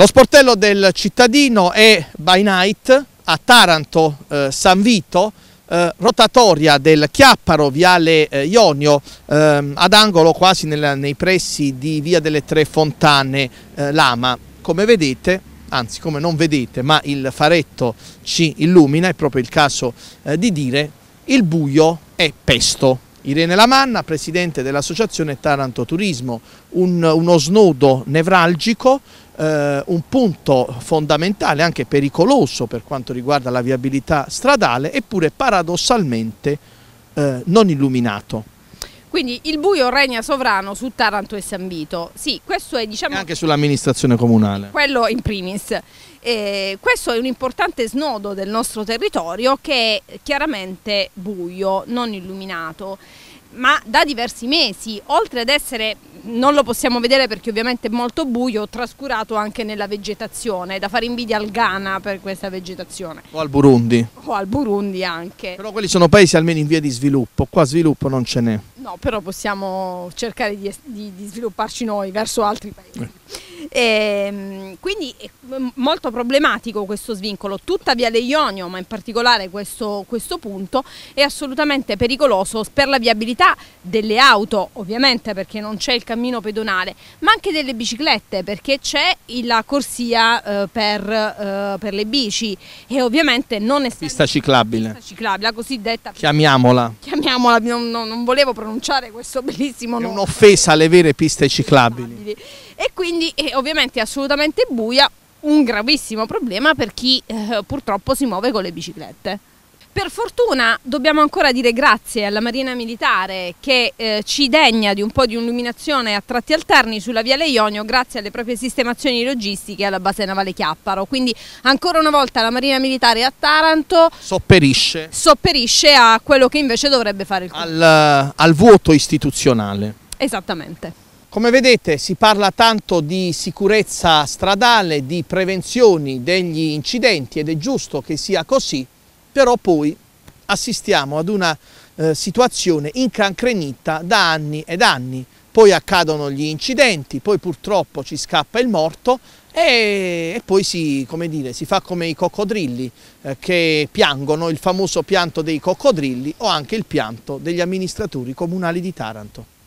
Lo sportello del cittadino è by night a Taranto, eh, San Vito, eh, rotatoria del Chiapparo, viale eh, Ionio, ehm, ad angolo quasi nel, nei pressi di via delle Tre Fontane, eh, Lama. Come vedete, anzi come non vedete, ma il faretto ci illumina, è proprio il caso eh, di dire, il buio è pesto. Irene Lamanna, presidente dell'associazione Taranto Turismo, un, uno snodo nevralgico, eh, un punto fondamentale, anche pericoloso per quanto riguarda la viabilità stradale, eppure paradossalmente eh, non illuminato. Quindi il buio regna sovrano su Taranto e San Vito. Sì, questo è diciamo... E anche sull'amministrazione comunale. Quello in primis. Eh, questo è un importante snodo del nostro territorio che è chiaramente buio, non illuminato ma da diversi mesi, oltre ad essere, non lo possiamo vedere perché ovviamente è molto buio, trascurato anche nella vegetazione, da fare invidia al Ghana per questa vegetazione. O al Burundi. O al Burundi anche. Però quelli sono paesi almeno in via di sviluppo, qua sviluppo non ce n'è. No, però possiamo cercare di, di, di svilupparci noi verso altri paesi. Eh. E, ehm, quindi è mm, molto problematico questo svincolo. Tutta Via Ionio, ma in particolare questo, questo punto, è assolutamente pericoloso per la viabilità delle auto, ovviamente perché non c'è il cammino pedonale, ma anche delle biciclette perché c'è la corsia eh, per, eh, per, le bici e ovviamente non è pista ciclabile. Pista ciclabile, la cosiddetta chiamiamola. Chiamiamola, non, non, non volevo pronunciare questo bellissimo nome. È un'offesa alle vere piste ciclabili. ciclabili e quindi eh, è ovviamente assolutamente buia, un gravissimo problema per chi eh, purtroppo si muove con le biciclette. Per fortuna dobbiamo ancora dire grazie alla Marina Militare che eh, ci degna di un po' di illuminazione a tratti alterni sulla via Ionio grazie alle proprie sistemazioni logistiche alla base navale Chiapparo. Quindi ancora una volta la Marina Militare a Taranto sopperisce, sopperisce a quello che invece dovrebbe fare il comune. Al, al vuoto istituzionale. Esattamente. Come vedete si parla tanto di sicurezza stradale, di prevenzioni degli incidenti ed è giusto che sia così, però poi assistiamo ad una eh, situazione incancrenita da anni ed anni. Poi accadono gli incidenti, poi purtroppo ci scappa il morto e, e poi si, come dire, si, fa come i coccodrilli eh, che piangono, il famoso pianto dei coccodrilli o anche il pianto degli amministratori comunali di Taranto.